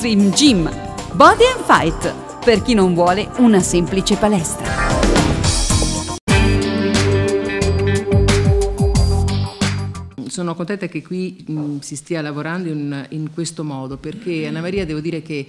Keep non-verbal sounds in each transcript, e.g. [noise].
Extreme Gym. Body and Fight, per chi non vuole una semplice palestra. sono contenta che qui mh, si stia lavorando in, in, questo modo perché Anna Maria devo dire che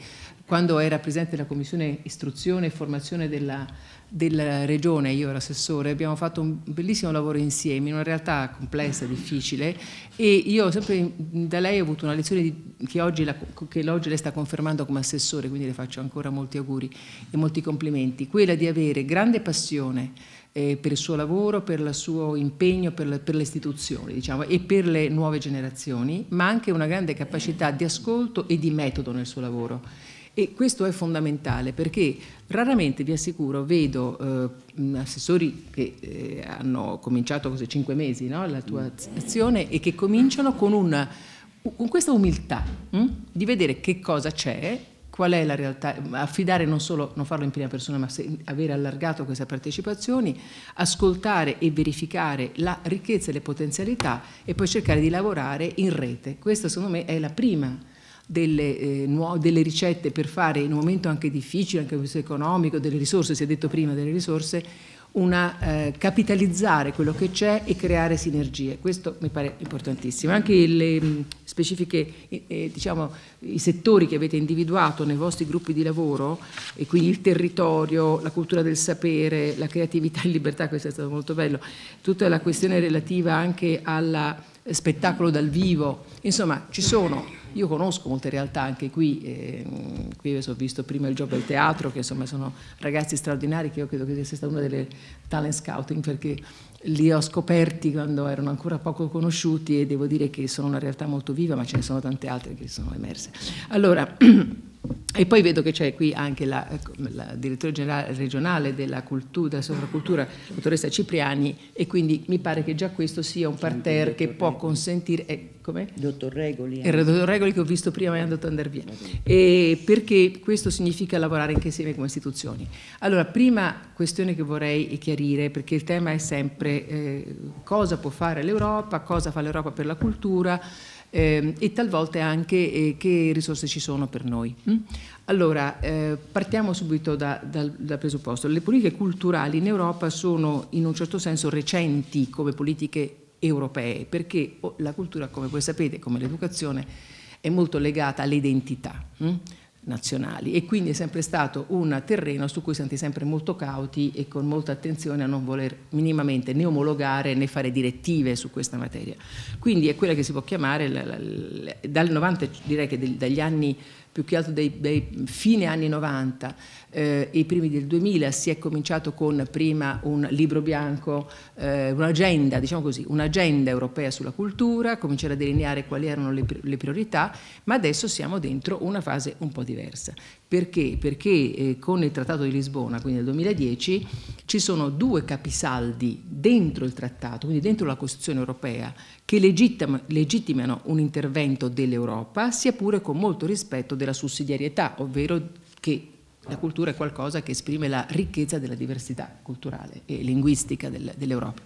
quando era presente la Commissione Istruzione e Formazione della, della Regione, io ero assessore, abbiamo fatto un bellissimo lavoro insieme in una realtà complessa, difficile e io sempre da lei ho avuto una lezione di, che, oggi la, che oggi lei sta confermando come assessore, quindi le faccio ancora molti auguri e molti complimenti, quella di avere grande passione eh, per il suo lavoro, per il suo impegno, per, le, per le istituzioni diciamo, e per le nuove generazioni, ma anche una grande capacità di ascolto e di metodo nel suo lavoro e questo è fondamentale perché raramente, vi assicuro, vedo eh, assessori che eh, hanno cominciato così cinque mesi no? la tua azione mm. e che cominciano con, una, con questa umiltà mh? Hm, di vedere che cosa c'è qual è la realtà, affidare non solo, non farlo in prima persona, ma avere allargato queste partecipazioni, ascoltare e verificare la ricchezza e le potenzialità e poi cercare di lavorare in rete. Questa secondo me è la prima delle, eh, nuove, delle, ricette per fare in un momento anche difficile, anche questo economico, delle risorse, si è detto prima delle risorse, una, eh, capitalizzare quello che c'è e creare sinergie. Questo mi pare importantissimo. Anche le mh, mm, specifiche, eh, diciamo, i settori che avete individuato nei vostri gruppi di lavoro, e quindi il territorio, la cultura del sapere, la creatività e [laughs] libertà, questo è stato molto bello, tutta la questione relativa anche al eh, spettacolo dal vivo, insomma ci sono io conosco molte realtà anche qui, eh, qui ho visto prima il gioco del teatro, che insomma sono ragazzi straordinari, che io credo che sia stata una delle talent scouting, perché li ho scoperti quando erano ancora poco conosciuti e devo dire che sono una realtà molto viva, ma ce ne sono tante altre che sono emerse. Allora, [clears throat] E poi vedo che c'è qui anche la, ecco, la direttore generale regionale della, cultura, della sovracultura, dottoressa Cipriani, e quindi mi pare che già questo sia un parterre che può Regoli. consentire... Eh, come? Dottor Regoli. Era il dottor Regoli che ho visto prima e è andato a andare via. E perché questo significa lavorare anche insieme come istituzioni. Allora, prima questione che vorrei chiarire, perché il tema è sempre eh, cosa può fare l'Europa, cosa fa l'Europa per la cultura, eh, e talvolta anche eh, che risorse ci sono per noi. Mm? Allora, eh, partiamo subito da, dal, dal, presupposto. Le politiche culturali in Europa sono in un certo senso recenti come politiche europee, perché oh, la cultura, come voi sapete, come l'educazione, è molto legata all'identità. Mm? nazionali e quindi è sempre stato un terreno su cui siamo sempre molto cauti e con molta attenzione a non voler minimamente né omologare né fare direttive su questa materia. Quindi è quella che si può chiamare la, la, la, dal 90, direi che degli, dagli anni più che altro dei, dei fine anni 90 eh, i primi del 2000 si è cominciato con prima un libro bianco, eh, un'agenda, diciamo così, un'agenda europea sulla cultura, cominciare a delineare quali erano le, le, priorità, ma adesso siamo dentro una fase un po' diversa. Perché? Perché eh, con il Trattato di Lisbona, quindi nel 2010, ci sono due capisaldi dentro il Trattato, quindi dentro la Costituzione europea, che legittima, legittimano un intervento dell'Europa, sia pure con molto rispetto della sussidiarietà, ovvero che la cultura è qualcosa che esprime la ricchezza della diversità culturale e linguistica del, dell'Europa.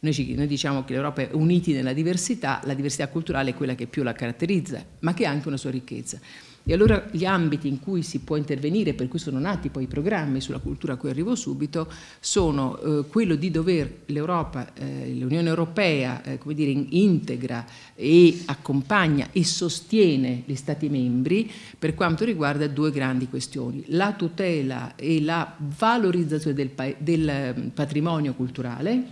Noi, ci, noi, diciamo che l'Europa è unita nella diversità, la diversità culturale è quella che più la caratterizza, ma che ha anche una sua ricchezza. E allora gli ambiti in cui si può intervenire, per cui sono nati poi i programmi sulla cultura a cui arrivo subito, sono eh, quello di dover l'Europa, eh, l'Unione Europea, eh, come dire, integra e accompagna e sostiene gli Stati membri per quanto riguarda due grandi questioni, la tutela e la valorizzazione del, del mm, patrimonio culturale,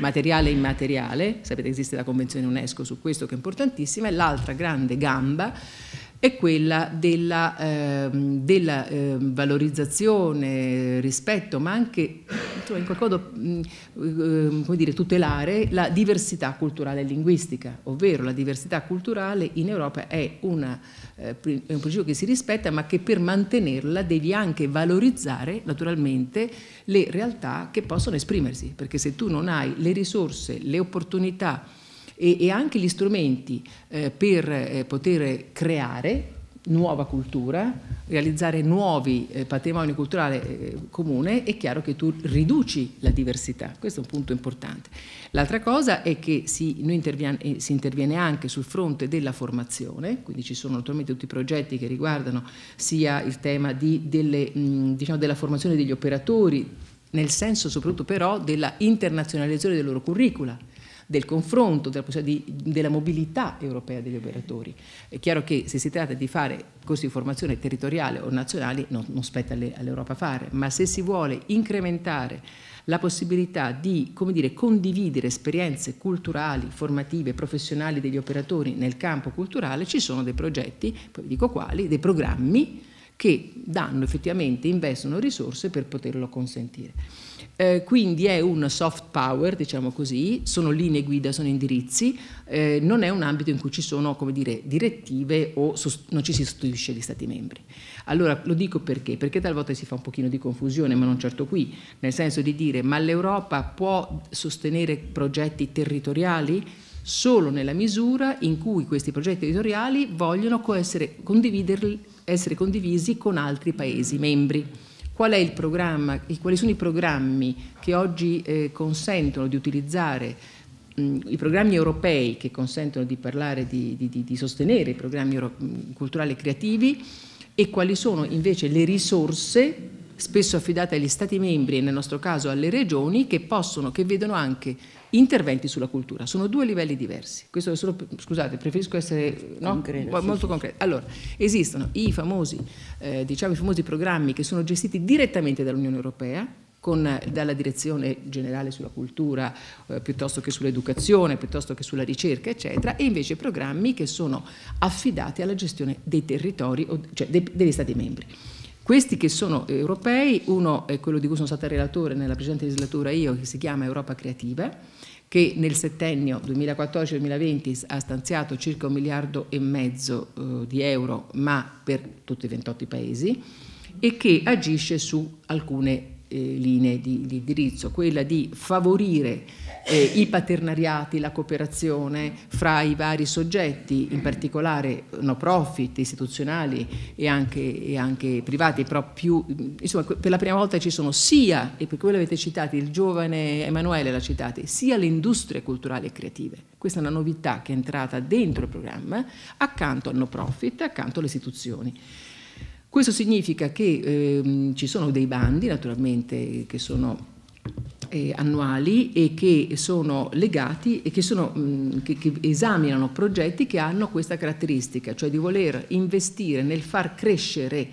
materiale e immateriale, sapete che esiste la Convenzione UNESCO su questo che è importantissima, e l'altra grande gamba è quella della, eh, della eh, valorizzazione, rispetto, ma anche cioè, in qualche modo mh, mm, ehm, come dire, tutelare la diversità culturale e linguistica, ovvero la diversità culturale in Europa è, una, eh, è un principio che si rispetta, ma che per mantenerla devi anche valorizzare naturalmente le realtà che possono esprimersi, perché se tu non hai le risorse, le opportunità, e, e anche gli strumenti eh, per eh, poter creare nuova cultura, realizzare nuovi eh, patrimoni culturali eh, comune, è chiaro che tu riduci la diversità, questo è un punto importante. L'altra cosa è che si, interviene, eh, si, interviene, anche sul fronte della formazione, quindi ci sono naturalmente tutti i progetti che riguardano sia il tema di, delle, mh, diciamo, della formazione degli operatori, nel senso soprattutto però della internazionalizzazione dei loro curricula del confronto, della, di, della mobilità europea degli operatori. È chiaro che se si tratta di fare corsi di formazione territoriale o nazionali non, non spetta all'Europa fare, ma se si vuole incrementare la possibilità di dire, condividere esperienze culturali, formative, professionali degli operatori nel campo culturale, ci sono dei progetti, poi vi dico quali, dei programmi che danno effettivamente, investono risorse per poterlo consentire. Eh, quindi è un soft power, diciamo così, sono linee guida, sono indirizzi, eh, non è un ambito in cui ci sono come dire, direttive o non ci si sostituisce gli Stati membri. Allora lo dico perché? Perché talvolta si fa un pochino di confusione, ma non certo qui, nel senso di dire ma l'Europa può sostenere progetti territoriali? solo nella misura in cui questi progetti territoriali vogliono essere, essere condivisi con altri Paesi membri qual è il programma e quali sono i programmi che oggi eh, consentono di utilizzare mh, i programmi europei che consentono di parlare, di, di, di sostenere i programmi culturali e creativi e quali sono invece le risorse spesso affidate agli Stati membri e nel nostro caso alle regioni che possono, che vedono anche interventi sulla cultura. Sono due livelli diversi. Questo è solo, scusate, preferisco essere no? Concreto, molto sì, concreto. Allora, esistono i famosi, eh, diciamo, i famosi programmi che sono gestiti direttamente dall'Unione Europea, con, eh, dalla direzione generale sulla cultura, eh, piuttosto che sull'educazione, piuttosto che sulla ricerca, eccetera, e invece programmi che sono affidati alla gestione dei territori, cioè dei, degli Stati membri. Questi che sono europei, uno è quello di cui sono stata relatore nella precedente legislatura io, che si chiama Europa Creativa, che nel settennio 2014-2020 ha stanziato circa un miliardo e mezzo eh, di euro, ma per tutti i 28 paesi, e che agisce su alcune eh, linee di, di, indirizzo, quella di favorire eh, i paternariati, la cooperazione fra i vari soggetti, in particolare no profit, istituzionali e anche, e anche privati, però più, insomma, per la prima volta ci sono sia, e per quello avete citato, il giovane Emanuele l'ha citato, sia le industrie culturali e creative. Questa è una novità che è entrata dentro il programma, accanto al no profit, accanto alle istituzioni. Questo significa che ehm, ci sono dei bandi, naturalmente, che sono eh, annuali e che sono legati e che, sono, mh, mm, che, che, esaminano progetti che hanno questa caratteristica, cioè di voler investire nel far crescere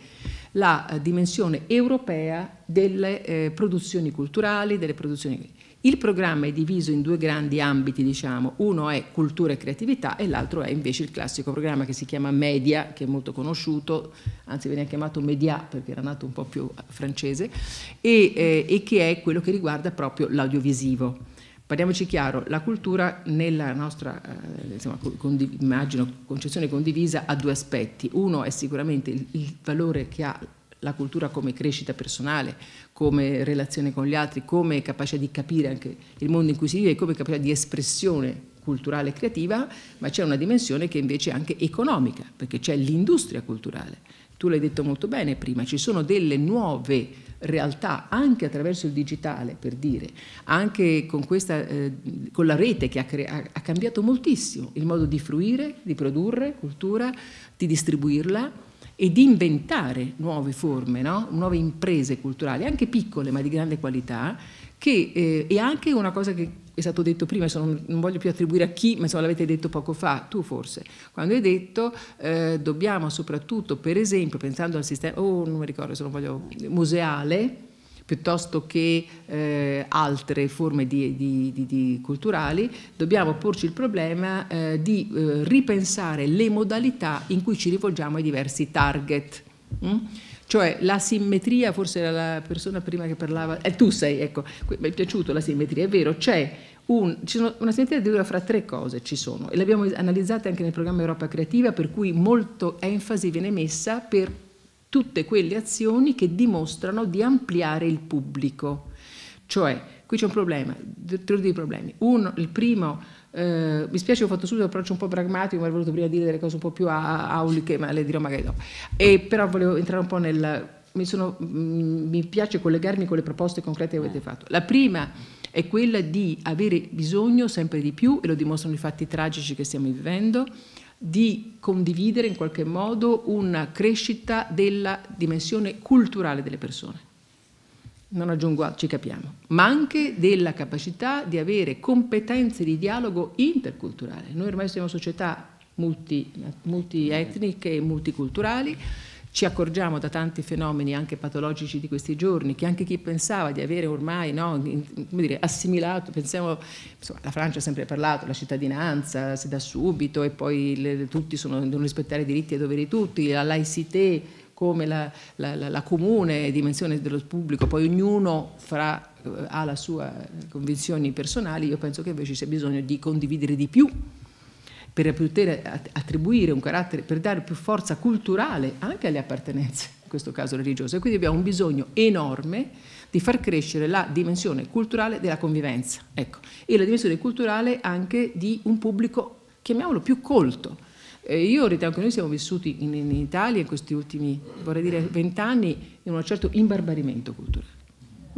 la eh, dimensione europea delle eh, produzioni culturali, delle produzioni il programma è diviso in due grandi ambiti, diciamo. uno è cultura e creatività e l'altro è invece il classico programma che si chiama Media, che è molto conosciuto, anzi veniva chiamato Media perché era nato un po' più francese, e, eh, e che è quello che riguarda proprio l'audiovisivo. Parliamoci chiaro, la cultura nella nostra eh, insomma, condiv immagino, concezione condivisa ha due aspetti. Uno è sicuramente il, il valore che ha la cultura come crescita personale, come relazione con gli altri, come capacità di capire anche il mondo in cui si vive, come capacità di espressione culturale e creativa, ma c'è una dimensione che invece è anche economica, perché c'è l'industria culturale. Tu l'hai detto molto bene prima, ci sono delle nuove realtà anche attraverso il digitale, per dire, anche con, questa, eh, con la rete che ha, ha, cambiato moltissimo il modo di fruire, di produrre cultura, di distribuirla e di inventare nuove forme, no? nuove imprese culturali, anche piccole ma di grande qualità, che eh, è anche una cosa che è stato detto prima, non, non, voglio più attribuire a chi, ma l'avete detto poco fa, tu forse, quando hai detto eh, dobbiamo soprattutto, per esempio, pensando al sistema, oh non mi ricordo se non voglio, museale, piuttosto che eh, altre forme di, di, di, culturali, dobbiamo porci il problema eh, di eh, ripensare le modalità in cui ci rivolgiamo ai diversi target. Mm? Cioè la simmetria, forse era la persona prima che parlava, eh, tu sei, ecco, mi è piaciuto la simmetria, è vero, c'è un, una simmetria di dura fra tre cose, ci sono, e l'abbiamo analizzata anche nel programma Europa Creativa, per cui molto enfasi viene messa per tutte quelle azioni che dimostrano di ampliare il pubblico. Cioè, qui c'è un problema, tre dei problemi. Uno, il primo, eh, mi spiace che ho fatto subito un approccio un po' pragmatico, ma avrei voluto prima dire delle cose un po' più auliche, ma le dirò magari dopo. E, però volevo entrare un po' nel... Mi, sono, mm, mi piace collegarmi con le proposte concrete che avete fatto. La prima è quella di avere bisogno sempre di più, e lo dimostrano i fatti tragici che stiamo vivendo, di condividere in qualche modo una crescita della dimensione culturale delle persone. Non aggiungo altro, ci capiamo, ma anche della capacità di avere competenze di dialogo interculturale. Noi ormai siamo società multi, multietniche e multiculturali ci accorgiamo da tanti fenomeni anche patologici di questi giorni che anche chi pensava di avere ormai no, dire, assimilato, pensiamo, insomma, la Francia ha sempre parlato, la cittadinanza si dà subito e poi le, tutti sono, devono rispettare i diritti e i doveri tutti, la laicité come la, la, la, la comune dimensione dello pubblico, poi ognuno fra eh, ha le sue convinzioni personali, io penso che invece c'è bisogno di condividere di più per poter attribuire un carattere, per dare più forza culturale anche alle appartenenze, in questo caso religiose. Quindi abbiamo un bisogno enorme di far crescere la dimensione culturale della convivenza ecco. e la dimensione culturale anche di un pubblico, chiamiamolo più colto. Eh, io ritengo che noi siamo vissuti in, in Italia in questi ultimi, vorrei dire, vent'anni in un certo imbarbarimento culturale,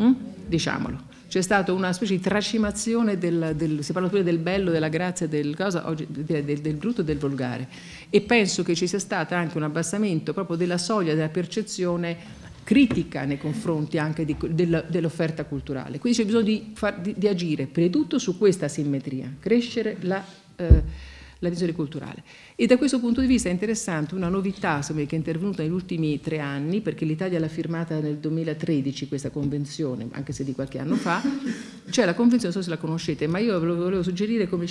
mm? diciamolo c'è stata una specie di tracimazione del, del, si parla pure del bello, della grazia, del, cosa, oggi, del, del brutto e del volgare e penso che ci sia stato anche un abbassamento proprio della soglia della percezione critica nei confronti anche dell'offerta culturale. Quindi c'è bisogno di, far, di, di agire, prima di tutto su questa simmetria, crescere la... Eh, la visione culturale. E da questo punto di vista è interessante una novità insomma, che è intervenuta negli ultimi tre anni, perché l'Italia l'ha firmata nel 2013 questa convenzione, anche se di qualche anno fa, cioè la convenzione, non so se la conoscete, ma io ve lo volevo suggerire, come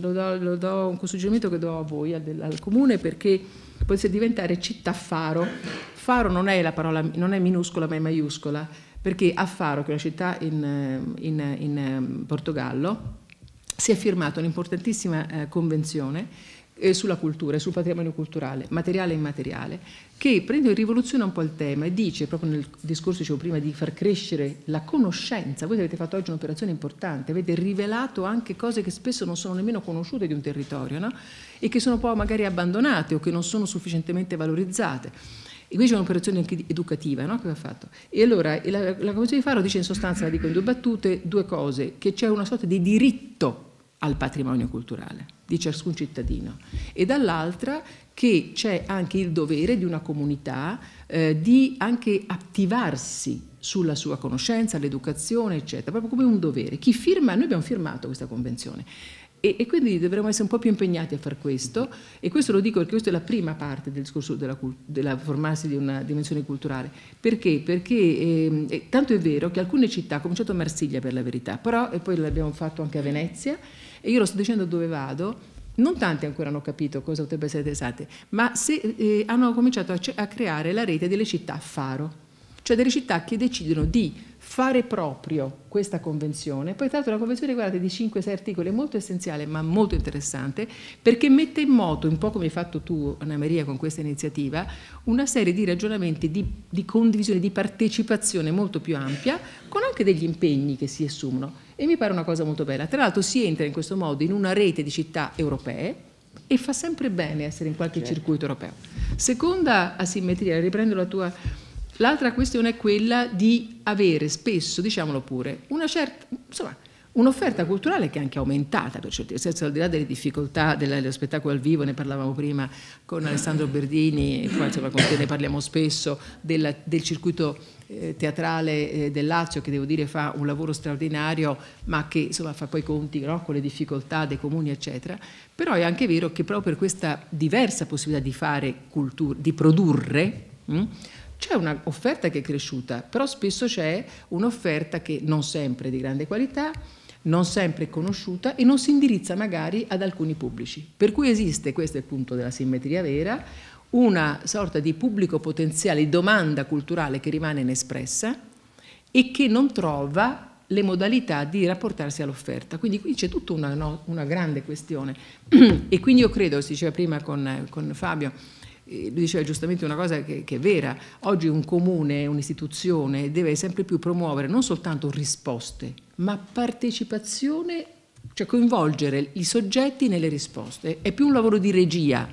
lo do, lo do un suggerimento che do a voi, al, al comune, perché potesse diventare città faro. Faro non è, parola, non è minuscola ma è maiuscola, perché a Faro, che è una città in, in, in ehm, Portogallo, si è firmata un'importantissima eh, convenzione eh, sulla cultura e sul patrimonio culturale, materiale e immateriale, che prende in rivoluzione un po' il tema e dice, proprio nel discorso dicevo prima, di far crescere la conoscenza. Voi avete fatto oggi un'operazione importante, avete rivelato anche cose che spesso non sono nemmeno conosciute di un territorio no? e che sono poi magari abbandonate o che non sono sufficientemente valorizzate. E qui c'è un'operazione anche educativa no? che va fatto. E allora la, la Convenzione di Faro dice in sostanza, la dico in due battute, due cose, che c'è una sorta di diritto al patrimonio culturale di ciascun cittadino e dall'altra che c'è anche il dovere di una comunità eh, di anche attivarsi sulla sua conoscenza, l'educazione, eccetera, proprio come un dovere. Chi firma, noi abbiamo firmato questa convenzione e, e quindi dovremmo essere un po' più impegnati a far questo e questo lo dico perché questa è la prima parte del discorso della, della formarsi di una dimensione culturale. Perché? Perché eh, tanto è vero che alcune città, ho cominciato a Marsiglia per la verità, però e poi l'abbiamo fatto anche a Venezia, e io lo sto dicendo dove vado, non tanti ancora hanno capito cosa potrebbe essere interessante, ma se, eh, hanno cominciato a, a creare la rete delle città faro, cioè delle città che decidono di fare proprio questa convenzione. Poi tra l'altro la convenzione, guardate, di 5-6 articoli è molto essenziale ma molto interessante perché mette in moto, un po' come hai fatto tu Anna Maria con questa iniziativa, una serie di ragionamenti di, di condivisione, di partecipazione molto più ampia con anche degli impegni che si assumono. E mi pare una cosa molto bella. Tra l'altro si entra in questo modo in una rete di città europee e fa sempre bene essere in qualche certo. circuito europeo. Seconda asimmetria, riprendo la tua... L'altra questione è quella di avere spesso, diciamolo pure, una certa... Insomma, un'offerta culturale che è anche aumentata per certi versi, al di là delle difficoltà dello spettacolo al vivo, ne parlavamo prima con Alessandro Berdini, insomma, con te ne parliamo spesso, della, del circuito eh, teatrale eh, del Lazio che devo dire fa un lavoro straordinario ma che insomma, fa poi conti no? con le difficoltà dei comuni eccetera però è anche vero che proprio per questa diversa possibilità di fare cultura di produrre mh, mm, c'è un'offerta che è cresciuta però spesso c'è un'offerta che non sempre è di grande qualità non sempre è conosciuta e non si indirizza magari ad alcuni pubblici. Per cui esiste, questo è il punto della simmetria vera, una sorta di pubblico potenziale domanda culturale che rimane inespressa e che non trova le modalità di rapportarsi all'offerta. Quindi qui c'è tutta una, no, una, grande questione. [clears throat] e quindi io credo, si diceva prima con, con Fabio, eh, lui diceva giustamente una cosa che, che, è vera, oggi un comune, un'istituzione deve sempre più promuovere non soltanto risposte, ma partecipazione, cioè coinvolgere i soggetti nelle risposte. È più un lavoro di regia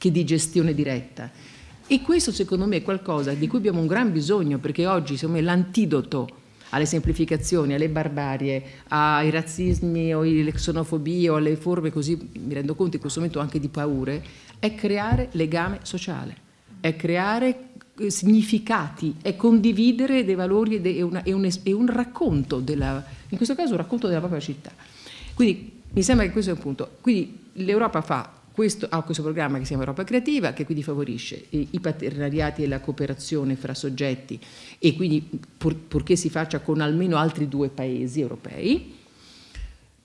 che di gestione diretta. E questo secondo me è qualcosa di cui abbiamo un gran bisogno perché oggi siamo l'antidoto alle semplificazioni, alle barbarie, ai razzismi o alle xenofobie o alle forme così, mi rendo conto in questo momento anche di paure, è creare legame sociale, è creare eh, significati, è condividere dei valori e, una, e, un, e un, racconto, della, in questo caso un racconto della propria città. Quindi mi sembra che questo sia un punto. Quindi l'Europa fa questo, ha questo programma che si chiama Europa Creativa che quindi favorisce eh, i partenariati e la cooperazione fra soggetti e quindi pur, purché si faccia con almeno altri due paesi europei,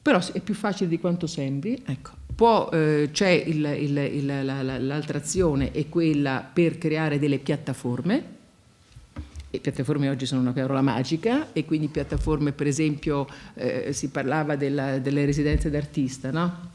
però è più facile di quanto sembri, ecco. Eh, c'è l'altra azione è quella per creare delle piattaforme, e piattaforme oggi sono una parola magica e quindi piattaforme per esempio eh, si parlava della, delle residenze d'artista, no?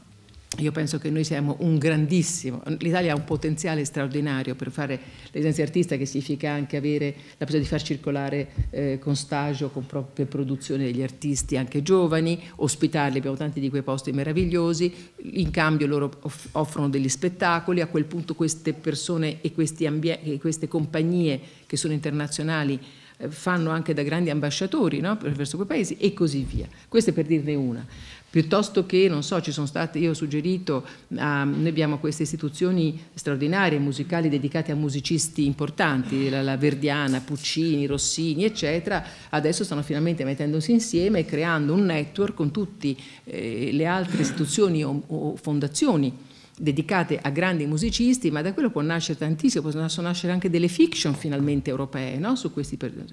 Io penso che noi siamo un grandissimo, l'Italia ha un potenziale straordinario per fare l'agenzia artista che significa anche avere la possibilità di far circolare eh, con stagio, con proprie produzioni degli artisti anche giovani, ospitarli, abbiamo tanti di quei posti meravigliosi, in cambio loro off offrono degli spettacoli, a quel punto queste persone e, e queste compagnie che sono internazionali eh, fanno anche da grandi ambasciatori no? verso quei paesi e così via. Questo è per dirne una piuttosto che, non so, ci sono state, io ho suggerito, um, noi abbiamo queste istituzioni straordinarie, musicali, dedicate a musicisti importanti, la, la, Verdiana, Puccini, Rossini, eccetera, adesso stanno finalmente mettendosi insieme e creando un network con tutte eh, le altre istituzioni o, o fondazioni dedicate a grandi musicisti, ma da quello può nascere tantissimo, possono nascere anche delle fiction finalmente europee, no?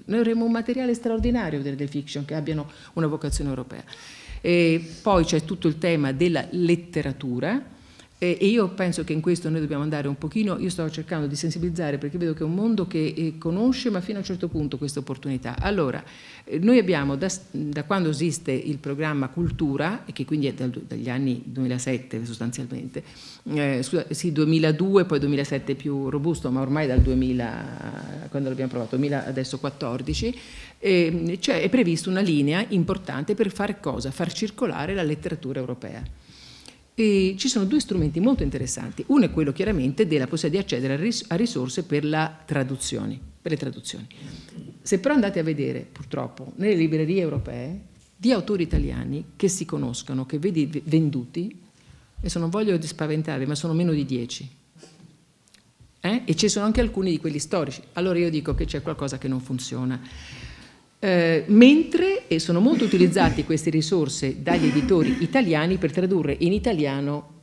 Noi avremo un materiale straordinario delle fiction che abbiano una vocazione europea. E poi c'è tutto il tema della letteratura, e io penso che in questo noi dobbiamo andare un pochino, io sto cercando di sensibilizzare perché vedo che è un mondo che eh, conosce ma fino a un certo punto questa opportunità. Allora, eh, noi abbiamo da, da, quando esiste il programma Cultura, e che quindi è dal, dagli anni 2007 sostanzialmente, eh, scusa, sì 2002 poi 2007 più robusto ma ormai dal 2000, quando l'abbiamo provato, 2000, adesso 14, ehm, cioè è prevista una linea importante per far cosa? Far circolare la letteratura europea. E ci sono due strumenti molto interessanti. Uno è quello chiaramente della possibilità di accedere a, ris a risorse per, per le traduzioni. Se però andate a vedere, purtroppo, nelle librerie europee, di autori italiani che si conoscono, che vedi venduti, adesso non voglio spaventarvi, ma sono meno di dieci. Eh? E ci sono anche alcuni di quelli storici. Allora io dico che c'è qualcosa che non funziona. Eh, mentre sono molto utilizzate queste risorse dagli editori italiani per tradurre in italiano.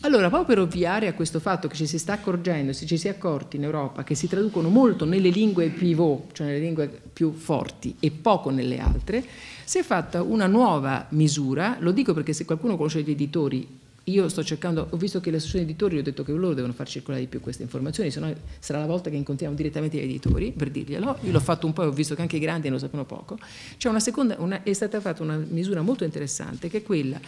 Allora, proprio per ovviare a questo fatto che ci si sta accorgendo, se ci si è accorti in Europa, che si traducono molto nelle lingue pivot, cioè nelle lingue più forti, e poco nelle altre, si è fatta una nuova misura, lo dico perché se qualcuno conosce gli editori io sto cercando, ho visto che le associazioni editori, ho detto che loro devono far circolare di più queste informazioni, se no sarà la volta che incontriamo direttamente gli editori per dirglielo. Io l'ho fatto un po' e ho visto che anche i grandi ne lo sapevano poco. C'è una seconda, una, è stata fatta una misura molto interessante che è quella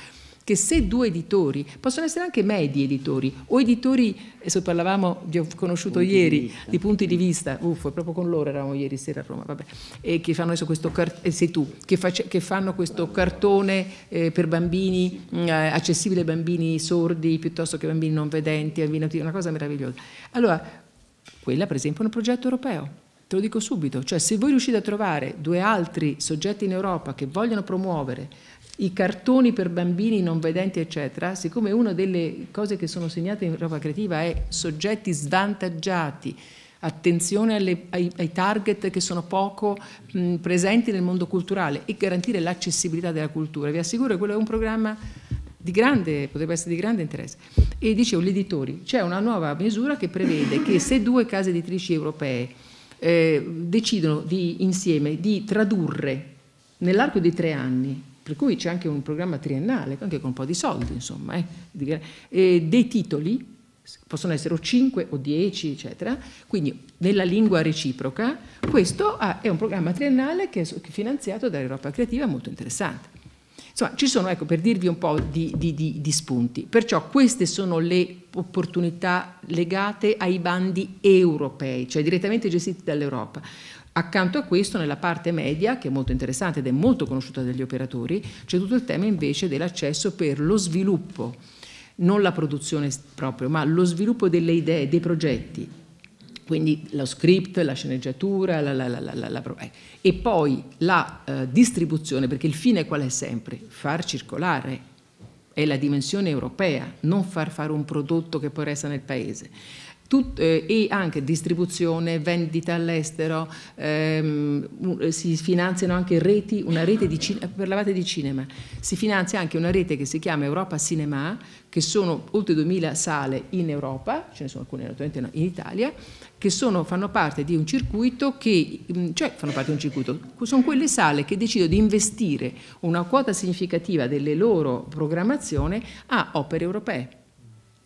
che se due editori, possono essere anche medi editori o editori, adesso parlavamo, vi ho conosciuto punti ieri, di, di, punti di vista, uffo, proprio con loro eravamo ieri sera a Roma, vabbè, eh, che fanno adesso questo, eh, sei tu, che, face, che fanno questo cartone eh, per bambini, mm, eh, accessibile ai bambini sordi piuttosto che ai bambini non vedenti, bambini, una cosa meravigliosa. Allora, quella per esempio è un progetto europeo. Te lo dico subito, cioè se voi riuscite a trovare due altri soggetti in Europa che vogliono promuovere i cartoni per bambini non vedenti, eccetera, siccome una delle cose che sono segnate in Europa Creativa è soggetti svantaggiati, attenzione alle, ai, ai, target che sono poco mh, presenti nel mondo culturale e garantire l'accessibilità della cultura. Vi assicuro che quello è un programma di grande, potrebbe essere di grande interesse. E dicevo, gli editori, c'è una nuova misura che prevede che se due case editrici europee eh, decidono di, insieme di tradurre nell'arco di tre anni per cui c'è anche un programma triennale, anche con un po' di soldi, insomma, eh, dei titoli, possono essere o 5 o 10, eccetera, quindi nella lingua reciproca, questo è un programma triennale che è finanziato dall'Europa Creativa, molto interessante. Insomma, ci sono, ecco, per dirvi un po' di, di, di, di spunti, perciò queste sono le opportunità legate ai bandi europei, cioè direttamente gestiti dall'Europa. Accanto a questo, nella parte media, che è molto interessante ed è molto conosciuta dagli operatori, c'è tutto il tema invece dell'accesso per lo sviluppo, non la produzione proprio, ma lo sviluppo delle idee, dei progetti. Quindi lo script, la sceneggiatura, la, la, la, eh. e poi la eh, distribuzione, perché il fine qual è sempre? Far circolare, è la dimensione europea, non far fare un prodotto che poi resta nel paese. Tut, eh, e anche distribuzione, vendita all'estero, ehm, eh, si finanziano anche reti, una rete di parlavate di cinema, si finanzia anche una rete che si chiama Europa Cinema, che sono oltre 2000 sale in Europa, ce ne sono alcune naturalmente in Italia, che sono, fanno parte di un circuito che, mm, cioè fanno parte di un circuito, sono quelle sale che decidono di investire una quota significativa delle loro programmazioni a opere europee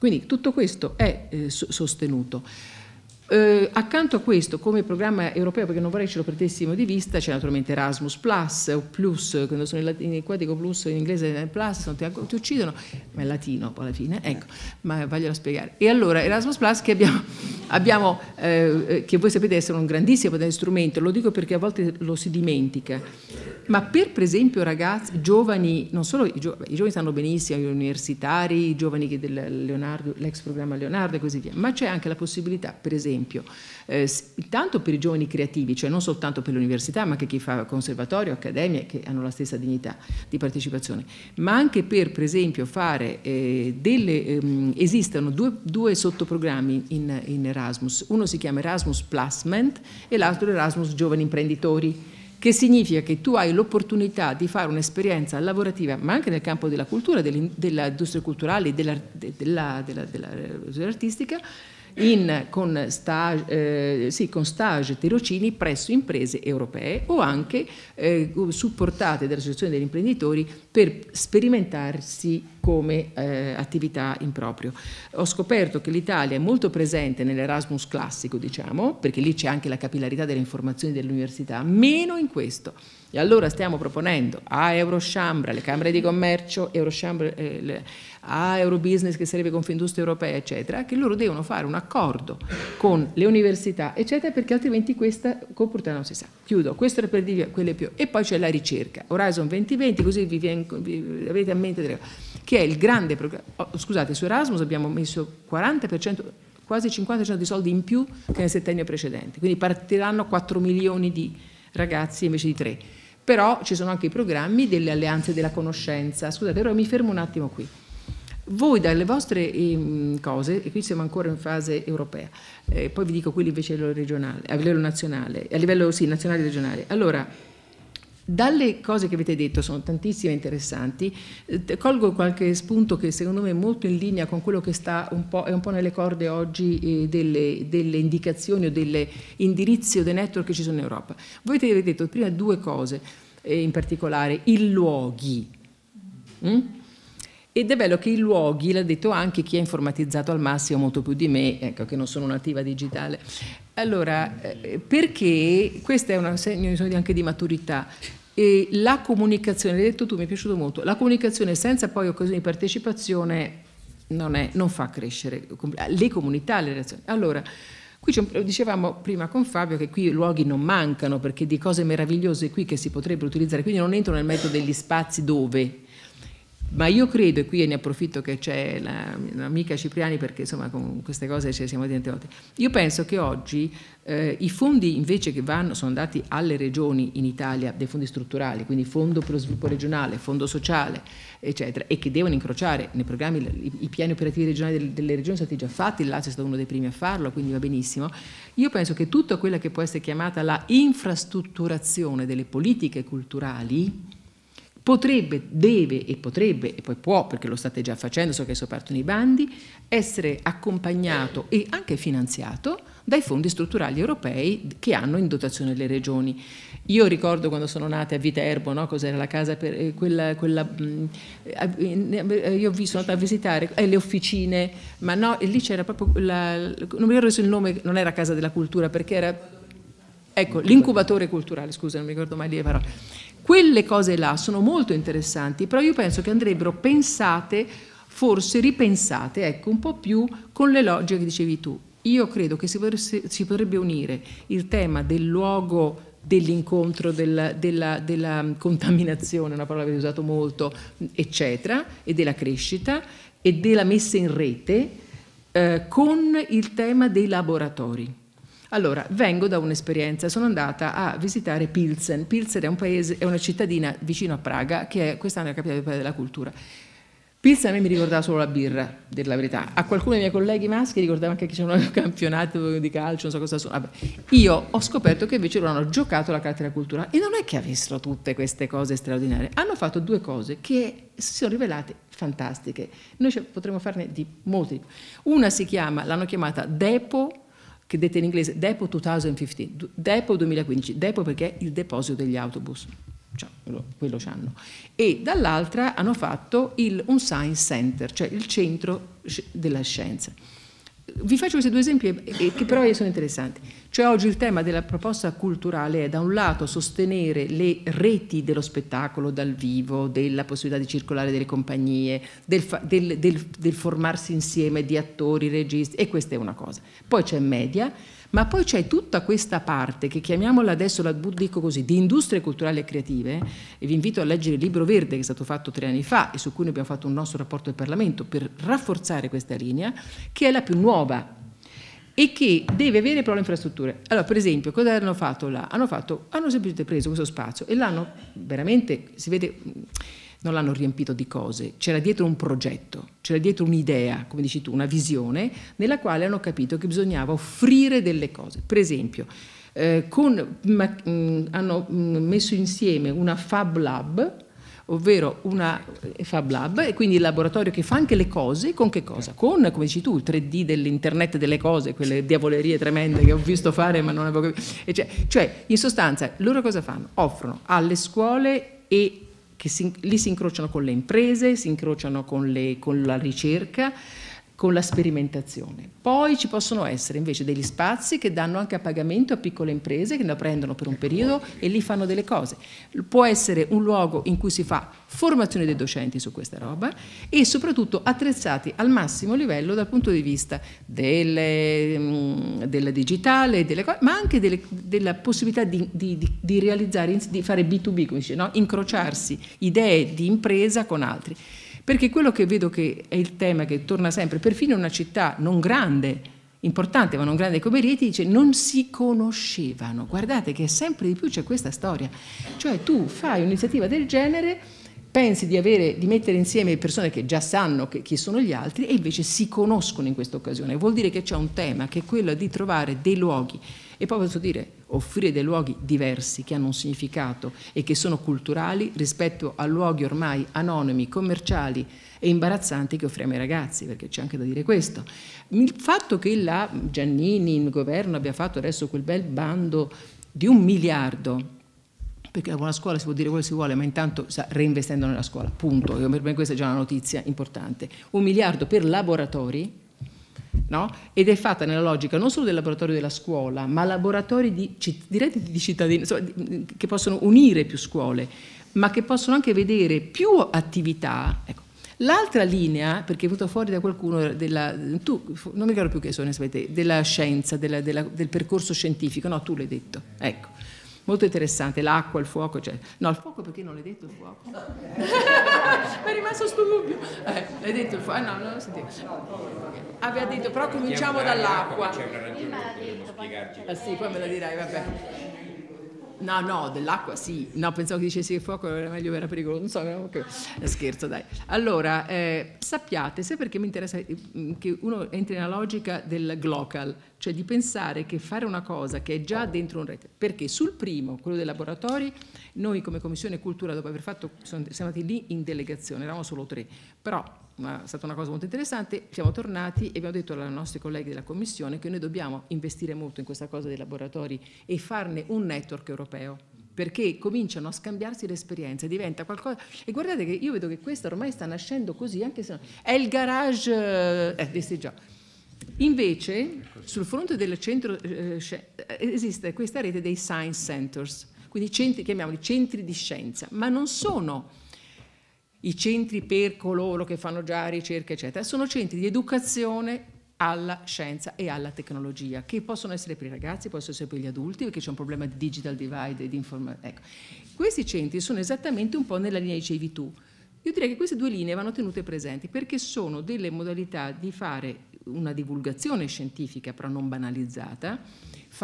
quindi tutto questo è eh, sostenuto. Eh, accanto a questo, come programma europeo, perché non vorrei ce lo perdessimo di vista, c'è naturalmente Erasmus Plus, o Plus, quando sono in, latino, qua dico Plus, in inglese eh, Plus, non ti, ti uccidono, ma è latino poi alla fine, ecco, ma voglio spiegare. E allora Erasmus Plus che abbiamo, [laughs] abbiamo eh, eh, che voi sapete essere un grandissimo strumento, lo dico perché a volte lo si dimentica, ma per, per esempio ragazzi, giovani, non solo i, gio i giovani stanno benissimo, gli universitari, i giovani del Leonardo, l'ex programma Leonardo e così via, ma c'è anche la possibilità, per esempio, esempio. Eh, tanto per i giovani creativi, cioè non soltanto per l'università, ma anche chi fa conservatorio, accademia, che hanno la stessa dignità di partecipazione, ma anche per, per esempio, fare eh, delle... Ehm, esistono due, due sottoprogrammi in, in Erasmus, uno si chiama Erasmus Placement e l'altro Erasmus Giovani Imprenditori che significa che tu hai l'opportunità di fare un'esperienza lavorativa, ma anche nel campo della cultura, dell'industria culturale, dell'artistica, dell in, con, stage, eh, sì, con stage tirocini presso imprese europee o anche eh, supportate dall'Associazione degli imprenditori per sperimentarsi come eh, attività in proprio. Ho scoperto che l'Italia è molto presente nell'Erasmus classico, diciamo, perché lì c'è anche la capillarità delle informazioni dell'università, meno in questo. E allora stiamo proponendo a Eurosciambra, le Camere di Commercio, eh, le, a Eurobusiness che sarebbe Confindustria Europea, eccetera, che loro devono fare un accordo con le università, eccetera, perché altrimenti questa comporta non si sa. Chiudo, questo era per dirvi quelle più. E poi c'è la ricerca, Horizon 2020, così vi, vi avete a mente che è il grande programma. Oh, scusate, su Erasmus abbiamo messo 40%, quasi 50% di soldi in più che nel settennio precedente, quindi partiranno 4 milioni di ragazzi invece di 3. Però ci sono anche i programmi delle alleanze della conoscenza. Scusate, però mi fermo un attimo qui. Voi dalle vostre ehm, cose, e qui siamo ancora in fase europea, eh, poi vi dico quelli invece a livello regionale, a livello nazionale, a livello sì, nazionale e regionale. Allora, dalle cose che avete detto, sono tantissime interessanti, eh, colgo qualche spunto che secondo me è molto in linea con quello che sta un po', è un po' nelle corde oggi eh, delle, delle indicazioni o delle indirizzi o dei network che ci sono in Europa. Voi avete detto prima due cose, eh, in particolare i luoghi. Mm? Ed è bello che i luoghi, l'ha detto anche chi ha informatizzato al massimo molto più di me, ecco che non sono un'attiva digitale. Allora, perché questo è un segno anche di maturità, e la comunicazione, l'hai detto tu, mi è piaciuto molto, la comunicazione senza poi occasioni di partecipazione non, è, non fa crescere le comunità, le relazioni. Allora, Qui dicevamo prima con Fabio che qui i luoghi non mancano perché di cose meravigliose qui che si potrebbero utilizzare, quindi non entro nel merito degli spazi dove, ma io credo, e qui ne approfitto che c'è l'amica Cipriani perché insomma con queste cose ci siamo tante volte, io penso che oggi eh, i fondi invece che vanno, sono andati alle regioni in Italia, dei fondi strutturali, quindi fondo per lo sviluppo regionale, fondo sociale, eccetera, e che devono incrociare nei programmi, i, i piani operativi regionali delle, delle, regioni sono stati già fatti, il Lazio è stato uno dei primi a farlo, quindi va benissimo, io penso che tutta quella che può essere chiamata la infrastrutturazione delle politiche culturali, potrebbe, deve e potrebbe, e poi può, perché lo state già facendo, so che adesso partono i bandi, essere accompagnato e anche finanziato dai fondi strutturali europei che hanno in dotazione le regioni. Io ricordo quando sono nata a Viterbo, no, cos'era la casa per eh, quella, quella mh, mm, eh, eh, eh, io vi sono andata a visitare eh, le officine, ma no, e lì c'era proprio la, non mi ricordo se il nome non era Casa della Cultura perché era ecco, l'incubatore culturale, scusa, non mi ricordo mai le parole. Quelle cose là sono molto interessanti, però io penso che andrebbero pensate, forse ripensate, ecco, un po' più con le logiche che dicevi tu. Io credo che si, potesse, si potrebbe unire il tema del luogo dell'incontro, della, della, della, contaminazione, una parola che avete usato molto, eccetera, e della crescita e della messa in rete eh, con il tema dei laboratori. Allora, vengo da un'esperienza, sono andata a visitare Pilsen. Pilsen è, un paese, è una cittadina vicino a Praga, che è quest'anno è la capitale della cultura. Pilsen a me mi ricordava solo la birra, dir la verità. A qualcuno dei miei colleghi maschi ricordava anche che c'era un [laughs] campionato di calcio, non so cosa sono. Vabbè. Io ho scoperto che invece loro hanno giocato la cartella culturale e non è che avessero tutte queste cose straordinarie. Hanno fatto due cose che si sono rivelate fantastiche. Noi potremmo farne di molti. Una si chiama, l'hanno chiamata Depo che detta in inglese Depo 2015, Depo 2015, Depo perché è il deposito degli autobus, cioè, quello c'hanno, e dall'altra hanno fatto il, un science center, cioè il centro della scienza. Vi faccio questi due esempi che però sono interessanti. Cioè oggi il tema della proposta culturale è da un lato sostenere le reti dello spettacolo dal vivo, della possibilità di circolare delle compagnie, del, del, del, del formarsi insieme di attori, registi e questa è una cosa. Poi c'è media ma poi c'è tutta questa parte che chiamiamola adesso, la dico così, di industrie culturali e creative, e vi invito a leggere il libro verde che è stato fatto tre anni fa e su cui noi abbiamo fatto un nostro rapporto al Parlamento per rafforzare questa linea, che è la più nuova e che deve avere però le infrastrutture. Allora, per esempio, cosa hanno fatto là? Hanno, fatto, hanno semplicemente preso questo spazio e l'hanno veramente, si vede non l'hanno riempito di cose, c'era dietro un progetto, c'era dietro un'idea, come dici tu, una visione, nella quale hanno capito che bisognava offrire delle cose. Per esempio, eh, con, ma, mh, mm, hanno mm, messo insieme una Fab Lab, ovvero una eh, Fab Lab, e quindi il laboratorio che fa anche le cose, con che cosa? Con, come dici tu, il 3D dell'internet delle cose, quelle diavolerie tremende che ho visto fare ma non avevo capito. Cioè, cioè, in sostanza, loro cosa fanno? Offrono alle scuole e che si, lì si incrociano con le imprese, si incrociano con, le, con la ricerca, con la sperimentazione. Poi ci possono essere invece degli spazi che danno anche a pagamento a piccole imprese che la prendono per un periodo e lì fanno delle cose. Può essere un luogo in cui si fa formazione dei docenti su questa roba e soprattutto attrezzati al massimo livello dal punto di vista delle, mm, della digitale, delle, ma anche delle, della possibilità di, di, di, realizzare, di fare B2B, come dice, no? incrociarsi idee di impresa con altri. Perché quello che vedo che è il tema che torna sempre, perfino una città non grande, importante ma non grande come Rieti, dice non si conoscevano. Guardate che sempre di più c'è questa storia. Cioè tu fai un'iniziativa del genere, pensi di, avere, di, mettere insieme persone che già sanno che, chi sono gli altri e invece si conoscono in questa occasione. Vuol dire che c'è un tema che è quello di trovare dei luoghi. E poi posso dire, offrire dei luoghi diversi che hanno un significato e che sono culturali rispetto a luoghi ormai anonimi, commerciali e imbarazzanti che offriamo ai ragazzi, perché c'è anche da dire questo. Il fatto che la Giannini, in governo, abbia fatto adesso quel bel bando di un miliardo perché con la scuola si può dire quello che si vuole, ma intanto sta reinvestendo nella scuola, punto. E per me questa è già una notizia importante. Un miliardo per laboratori, no? ed è fatta nella logica non solo del laboratorio della scuola, ma laboratori di, diretti di cittadini insomma, che possono unire più scuole, ma che possono anche vedere più attività. Ecco. L'altra linea, perché è venuta fuori da qualcuno, della, tu, non mi ricordo più che sono, della scienza, della, della, del percorso scientifico, no, tu l'hai detto, ecco Molto interessante, l'acqua, il fuoco, cioè... no, il fuoco perché non l'hai detto il fuoco? [laughs] Mi è rimasto sto dubbio. Eh, l'hai detto il fuoco? Eh, no, non lo sentivo. Aveva detto, però cominciamo dall'acqua. C'è una ragione, spiegarci. Ah sì, poi me la dirai, vabbè. No, no, dell'acqua sì. No, pensavo che dicessi che il fuoco era meglio, era pericoloso. Non so, okay. scherzo, dai. Allora, eh, sappiate, sai perché mi interessa mm, che uno entri nella logica del glocal, cioè di pensare che fare una cosa che è già dentro un rete, perché sul primo, quello dei laboratori, noi come Commissione Cultura, dopo aver fatto, siamo andati lì in delegazione, eravamo solo tre, però una, è stata una cosa molto interessante, siamo tornati e abbiamo detto ai nostri colleghi della Commissione che noi dobbiamo investire molto in questa cosa dei laboratori e farne un network europeo perché cominciano a scambiarsi le esperienze, diventa qualcosa... E guardate che io vedo che questo ormai sta nascendo così, anche se... è il garage... Eh, disse eh, già. Invece, sul fronte del centro... Eh, eh, esiste questa rete dei science centers, quindi centri, chiamiamoli centri di scienza, ma non sono i centri per coloro che fanno già ricerca, eccetera, sono centri di educazione alla scienza e alla tecnologia, che possono essere per i ragazzi, possono essere per gli adulti, perché c'è un problema di digital divide e di informazione. Ecco. Questi centri sono esattamente un po' nella linea dicevi tu. Io direi che queste due linee vanno tenute presenti perché sono delle modalità di fare una divulgazione scientifica, però non banalizzata,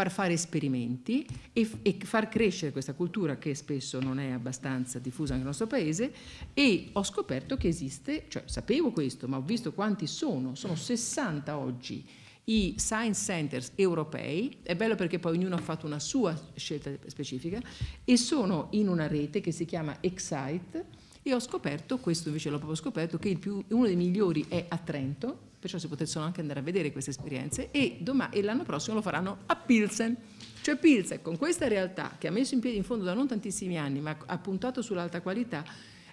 far fare esperimenti e, e, far crescere questa cultura che spesso non è abbastanza diffusa nel nostro paese e ho scoperto che esiste, cioè sapevo questo, ma ho visto quanti sono, sono 60 oggi i science centers europei, è bello perché poi ognuno ha fatto una sua scelta specifica, e sono in una rete che si chiama Excite e ho scoperto, questo invece l'ho proprio scoperto, che più, uno dei migliori è a Trento, perciò si potessero anche andare a vedere queste esperienze e, domani, e l'anno prossimo lo faranno a Pilsen. Cioè Pilsen con questa realtà che ha messo in piedi in fondo da non tantissimi anni ma ha puntato sull'alta qualità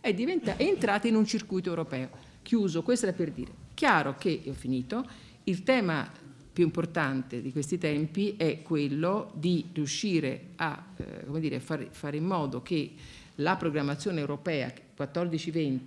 è, diventa, è entrata in un circuito europeo. Chiuso, questo era per dire. Chiaro che, e ho finito, il tema più importante di questi tempi è quello di riuscire a eh, dire, far, fare in modo che la programmazione europea 14-20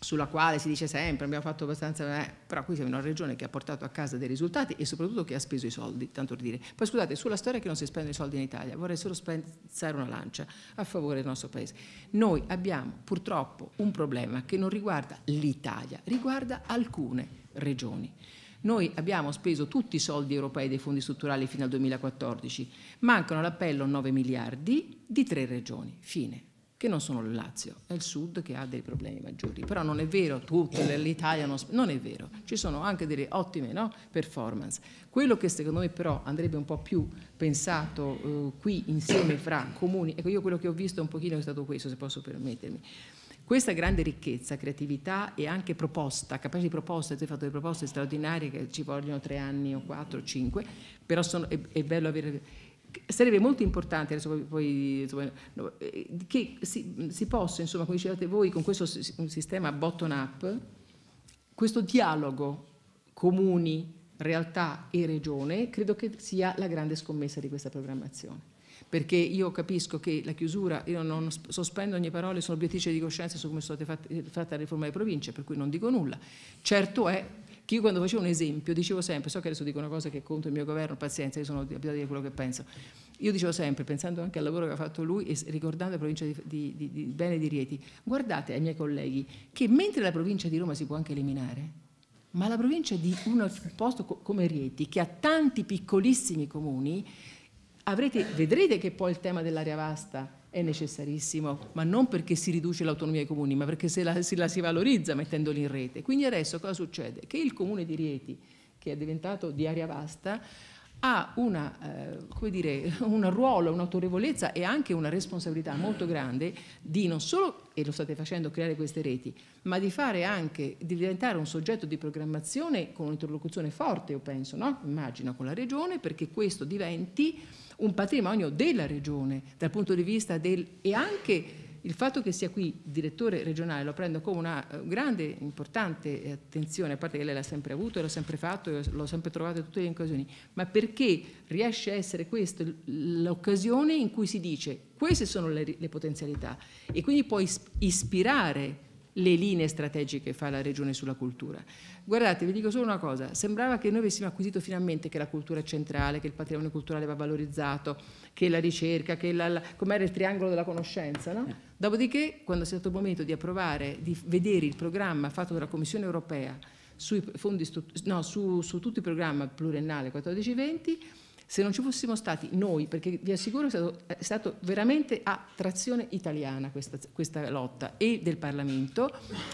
sulla quale si dice sempre abbiamo fatto abbastanza, eh, però qui siamo in una regione che ha portato a casa dei risultati e soprattutto che ha speso i soldi, tanto per dire. Poi scusate, sulla storia che non si spendono i soldi in Italia, vorrei solo spezzare una lancia a favore del nostro Paese. Noi abbiamo purtroppo un problema che non riguarda l'Italia, riguarda alcune regioni. Noi abbiamo speso tutti i soldi europei dei fondi strutturali fino al 2014, mancano all'appello 9 miliardi di tre regioni, fine che non sono il Lazio, è il sud che ha dei problemi maggiori. Però non è vero, tutta l'Italia non, non è vero, ci sono anche delle ottime no, performance. Quello che secondo me però andrebbe un po' più pensato eh, qui insieme fra comuni, ecco io quello che ho visto un pochino è stato questo, se posso permettermi. Questa grande ricchezza, creatività e anche proposta, capace di proposta, tu hai fatto delle proposte straordinarie che ci vogliono tre anni o quattro o cinque, però sono, è, è bello avere sarebbe molto importante adesso poi, insomma, eh, che si, si, possa, insomma, come dicevate voi, con questo sistema bottom-up, questo dialogo comuni, realtà e regione, credo che sia la grande scommessa di questa programmazione. Perché io capisco che la chiusura, io non sospendo ogni parola, sono obiettrice di coscienza su come è stata fatta, fatta la riforma delle province, per cui non dico nulla. Certo è che io quando facevo un esempio dicevo sempre, so che adesso dico una cosa che conto il mio governo, pazienza, io sono abituato a dire quello che penso, io dicevo sempre, pensando anche al lavoro che ha fatto lui e ricordando la provincia di, di, di, di Bene di Rieti, guardate ai miei colleghi che mentre la provincia di Roma si può anche eliminare, ma la provincia di un posto come Rieti, che ha tanti piccolissimi comuni, avrete, vedrete che poi il tema dell'area vasta è necessarissimo, ma non perché si riduce l'autonomia dei comuni, ma perché se la, se la si valorizza mettendoli in rete. Quindi adesso cosa succede? Che il comune di Rieti, che è diventato di area vasta, ha una, eh, dire, [laughs] un ruolo, un'autorevolezza e anche una responsabilità molto grande di non solo, e lo state facendo, creare queste reti, ma di fare anche, di diventare un soggetto di programmazione con un'interlocuzione forte, io penso, no? immagino, con la Regione, perché questo diventi un patrimonio della Regione dal punto di vista del... e anche il fatto che sia qui direttore regionale lo prendo come una eh, grande, importante eh, attenzione, a parte che lei l'ha sempre avuto, l'ha sempre fatto, eh, l'ho sempre trovato in tutte le occasioni, ma perché riesce a essere questa l'occasione in cui si dice queste sono le, le potenzialità e quindi puoi ispirare le linee strategiche che fa la Regione sulla cultura. Guardate, vi dico solo una cosa, sembrava che noi avessimo acquisito finalmente che la cultura è centrale, che il patrimonio culturale va valorizzato, che la ricerca, che la, la, com'era il triangolo della conoscenza, no? Dopodiché, quando è stato il momento di approvare, di vedere il programma fatto dalla Commissione europea sui fondi, no, su, su tutto il programma pluriennale 14-20, se non ci fossimo stati noi, perché vi assicuro che è stato, è stato veramente a trazione italiana questa, questa lotta e del Parlamento,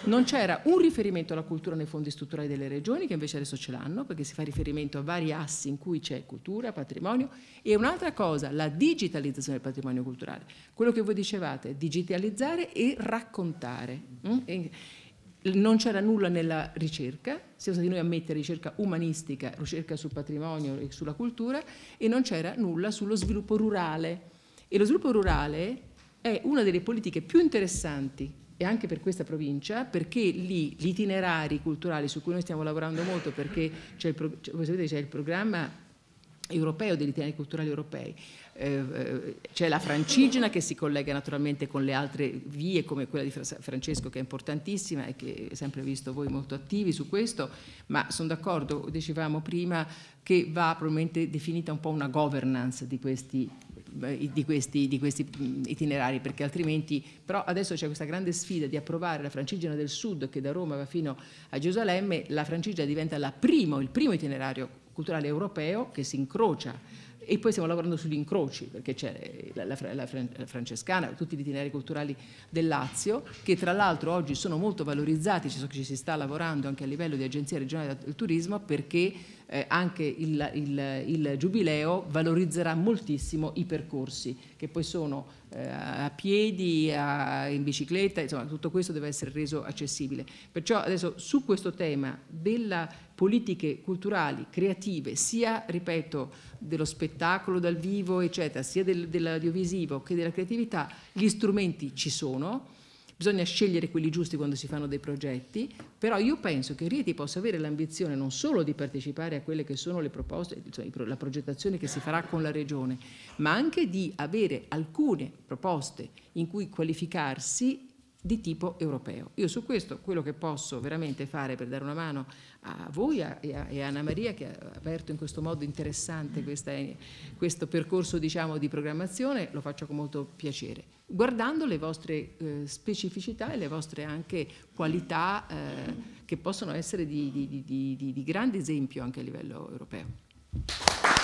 non c'era un riferimento alla cultura nei fondi strutturali delle regioni, che invece adesso ce l'hanno, perché si fa riferimento a vari assi in cui c'è cultura, patrimonio, e un'altra cosa, la digitalizzazione del patrimonio culturale. Quello che voi dicevate, digitalizzare e raccontare. Mm? E, non c'era nulla nella ricerca, siamo stati noi a mettere ricerca umanistica, ricerca sul patrimonio e sulla cultura e non c'era nulla sullo sviluppo rurale. E lo sviluppo rurale è una delle politiche più interessanti e anche per questa provincia perché lì gli itinerari culturali su cui noi stiamo lavorando molto perché c'è il, pro, il programma europeo degli itinerari culturali europei eh, eh, c'è la francigena che si collega naturalmente con le altre vie come quella di Francesco che è importantissima e che è sempre visto voi molto attivi su questo, ma sono d'accordo, dicevamo prima, che va probabilmente definita un po' una governance di questi di questi, di questi, itinerari perché altrimenti però adesso c'è questa grande sfida di approvare la francigena del sud che da Roma va fino a Gerusalemme la francigena diventa primo, il primo itinerario culturale europeo che si incrocia e poi stiamo lavorando sugli incroci, perché c'è la, la, la, la, francescana, tutti gli itinerari culturali del Lazio, che tra l'altro oggi sono molto valorizzati, ci, so ci si sta lavorando anche a livello di agenzia regionale del turismo, perché eh, anche il, il, il giubileo valorizzerà moltissimo i percorsi, che poi sono eh, a piedi, a, in bicicletta, insomma tutto questo deve essere reso accessibile. Perciò adesso su questo tema delle politiche culturali, creative, sia, ripeto, dello spettacolo dal vivo, eccetera, sia del, dell'audiovisivo che della creatività, gli strumenti ci sono Bisogna scegliere quelli giusti quando si fanno dei progetti, però io penso che Rieti possa avere l'ambizione non solo di partecipare a quelle che sono le proposte, cioè la progettazione che si farà con la Regione, ma anche di avere alcune proposte in cui qualificarsi di tipo europeo. Io su questo quello che posso veramente fare per dare una mano a voi a, e a Anna Maria che ha aperto in questo modo interessante questa, questo percorso diciamo, di programmazione lo faccio con molto piacere, guardando le vostre eh, specificità e le vostre anche qualità eh, che possono essere di, di, di, di grande esempio anche a livello europeo.